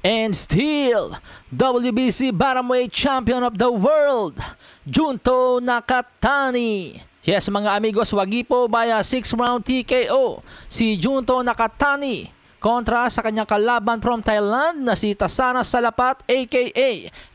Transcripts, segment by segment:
And still, WBC Bantamweight Champion of the World, Junto Nakatani. Yes mga amigos, wagi po via 6 round TKO si Junto Nakatani kontra sa kanyang kalaban from Thailand na si Tasana Salapat aka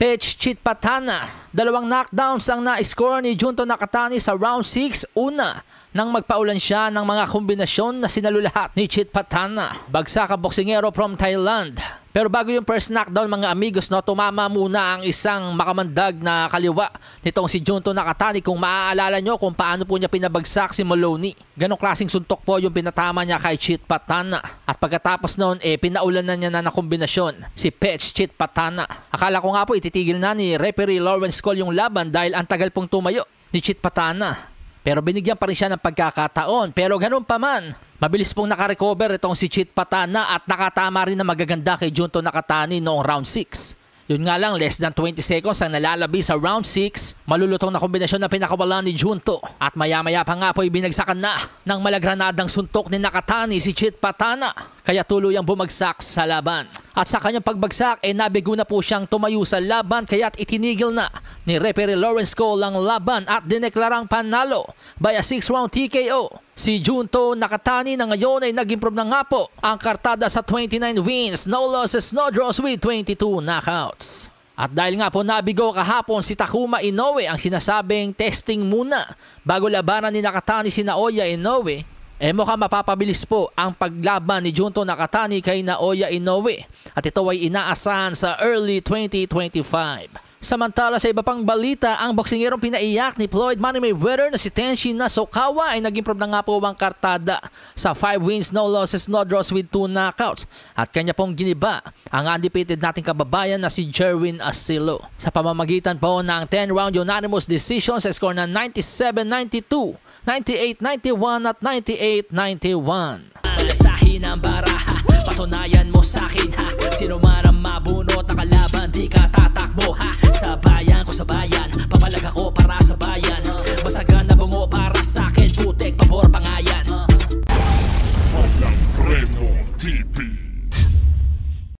Pech Chitpatana. Dalawang knockdowns ang na-score ni Junto Nakatani sa round 6 una nang magpaulan siya ng mga kombinasyon na sinalulahat ni Chitpatana. Bagsak ang boksingero from Thailand pero bago yung first knockdown mga amigos, no, tumama muna ang isang makamandag na kaliwa nitong si Junto Nakatani kung maaalala nyo kung paano po niya pinabagsak si Maloney. Ganong klaseng suntok po yung pinatama niya kay Chit Patana. At pagkatapos noon, eh, pinaulan na niya na na kombinasyon si Pech Chit Patana. Akala ko nga po ititigil na ni referee Lawrence Cole yung laban dahil ang tagal pong tumayo ni Chit Patana. Pero binigyan pa rin siya ng pagkakataon. Pero ganun pa man, Mabilis pong nakarecover itong si Chit Patana at nakatama rin na magaganda kay Junto Nakatani noong round 6. Yun nga lang, less than 20 seconds ang nalalabi sa round 6. Malulutong na kombinasyon na pinakawalan ni Junto. At maya-maya pa nga po ibinagsakan na ng malagranadang suntok ni Nakatani si Chit Patana. Kaya tuloy ang bumagsak sa laban. At sa kanyang pagbagsak, eh nabigo na po siyang tumayo sa laban kaya't itinigil na ni referee Lawrence Cole ang laban at dineklarang panalo by a 6-round TKO Si Junto Nakatani na ngayon ay nag-improve na nga po ang kartada sa 29 wins, no losses, no draws with 22 knockouts. At dahil nga po nabigo kahapon si Takuma Inoue ang sinasabing testing muna bago labanan ni Nakatani si Naoya Inoue, eh mukhang mapapabilis po ang paglaban ni Junto Nakatani kay Naoya Inoue at ito ay inaasahan sa early 2025. Samantala sa iba pang balita, ang boksingerong pinaiyak ni Floyd Money Mayweather na si Tenshin Nasokawa ay naging prob na nga po ang kartada sa 5 wins, no losses, no draws with 2 knockouts at kanya pong giniba ang undefeated nating kababayan na si Jerwin Asilo. Sa pamamagitan po ng 10-round unanimous decision sa score na 97-92, 98-91 at 98-91. Asahin ang baraha, patunayan mo sa akin ha, sino man ang mabunot, akala